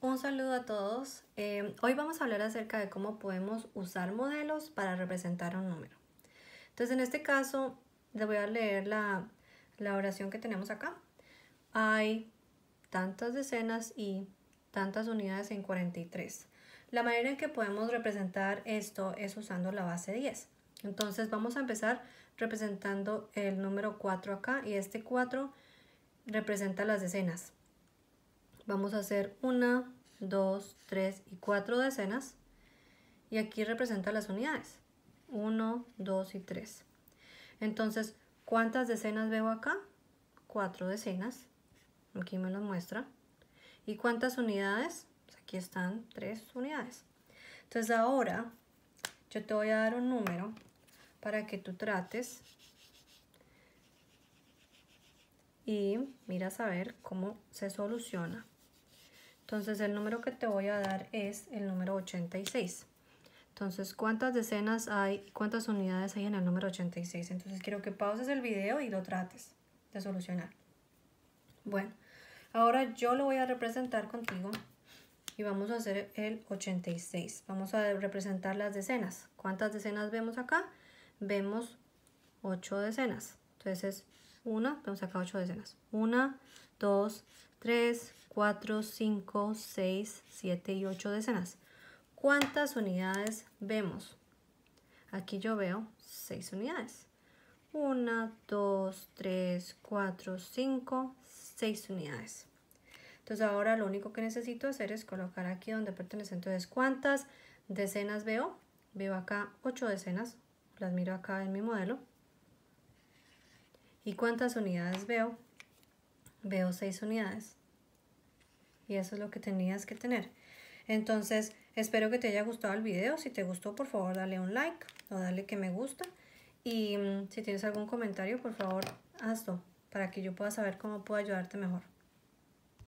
Un saludo a todos. Em, hoy vamos a hablar acerca de cómo podemos usar modelos para representar un número. Entonces, en este caso, les voy a leer la, la oración que tenemos acá. Hay tantas decenas y tantas unidades en 43. La manera en que podemos representar esto es usando la base 10. Entonces vamos a empezar representando el número 4 acá y este 4 representa las decenas vamos a hacer una, dos, tres y cuatro decenas. Y aquí representa las unidades. 1, 2 y 3. Entonces, ¿cuántas decenas veo acá? Cuatro decenas. Aquí me lo muestra. ¿Y cuántas unidades? Pues aquí están tres unidades. Entonces ahora yo te voy a dar un número para que tú trates y miras a ver cómo se soluciona. Entonces el número que te voy a dar es el número 86. Entonces, ¿cuántas decenas hay, cuántas unidades hay en el número 86? Entonces quiero que pauses el video y lo trates de solucionar. Bueno, ahora yo lo voy a representar contigo y vamos a hacer el 86. Vamos a representar las decenas. ¿Cuántas decenas vemos acá? Vemos 8 decenas. Entonces, 1, vemos acá 8 decenas. 1, 2, 3, 4, 5, 6, 7 y 8 decenas. ¿Cuántas unidades vemos? Aquí yo veo 6 unidades. 1, 2, 3, 4, 5, 6 unidades. Entonces ahora lo único que necesito hacer es colocar aquí donde pertenece. Entonces, ¿cuántas decenas veo? Veo acá 8 decenas. Las miro acá en mi modelo. ¿Y cuántas unidades veo? Veo 6 unidades y eso es lo que tenías que tener. Entonces, espero que te haya gustado el video. Si te gustó, por favor, dale un like o dale que me gusta. Y mm, si tienes algún comentario, por favor, hazlo para que yo pueda saber cómo puedo ayudarte mejor.